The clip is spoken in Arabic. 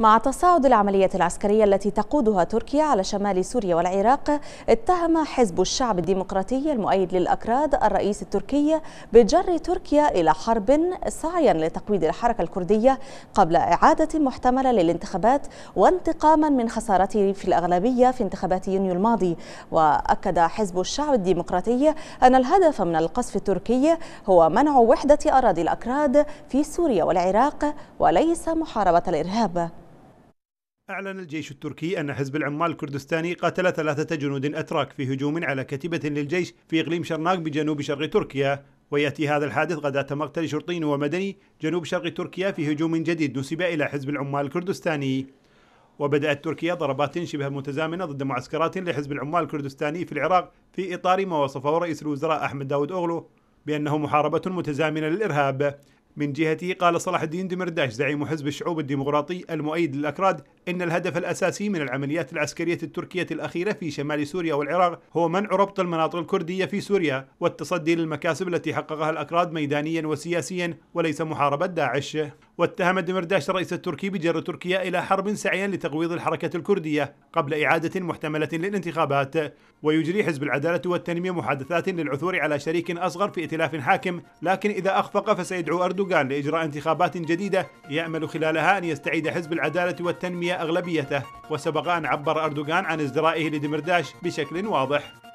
مع تصاعد العملية العسكرية التي تقودها تركيا على شمال سوريا والعراق اتهم حزب الشعب الديمقراطي المؤيد للأكراد الرئيس التركي بجر تركيا إلى حرب سعيا لتقويض الحركة الكردية قبل إعادة محتملة للانتخابات وانتقاما من خسارته في الأغلبية في انتخابات يونيو الماضي وأكد حزب الشعب الديمقراطي أن الهدف من القصف التركي هو منع وحدة أراضي الأكراد في سوريا والعراق وليس محاربة الإرهاب أعلن الجيش التركي أن حزب العمال الكردستاني قتل ثلاثة جنود أتراك في هجوم على كتيبة للجيش في إقليم شرناك بجنوب شرق تركيا ويأتي هذا الحادث غداة مقتل شرطي ومدني جنوب شرق تركيا في هجوم جديد نسب إلى حزب العمال الكردستاني وبدأت تركيا ضربات شبه متزامنة ضد معسكرات لحزب العمال الكردستاني في العراق في إطار ما وصفه رئيس الوزراء أحمد داود أغلو بأنه محاربة متزامنة للإرهاب من جهته قال صلاح الدين دمرداش زعيم حزب الشعوب الديمقراطي المؤيد للأكراد إن الهدف الأساسي من العمليات العسكرية التركية الأخيرة في شمال سوريا والعراق هو منع ربط المناطق الكردية في سوريا والتصدي للمكاسب التي حققها الأكراد ميدانيا وسياسيا وليس محاربة داعش واتهم دمرداش الرئيس التركي بجر تركيا إلى حرب سعيا لتقويض الحركة الكردية قبل إعادة محتملة للانتخابات ويجري حزب العدالة والتنمية محادثات للعثور على شريك أصغر في ائتلاف حاكم لكن إذا أخفق فسيدعو أردوغان لإجراء انتخابات جديدة يأمل خلالها أن يستعيد حزب العدالة والتنمية أغلبيته وسبق أن عبر أردوغان عن ازدرائه لدمرداش بشكل واضح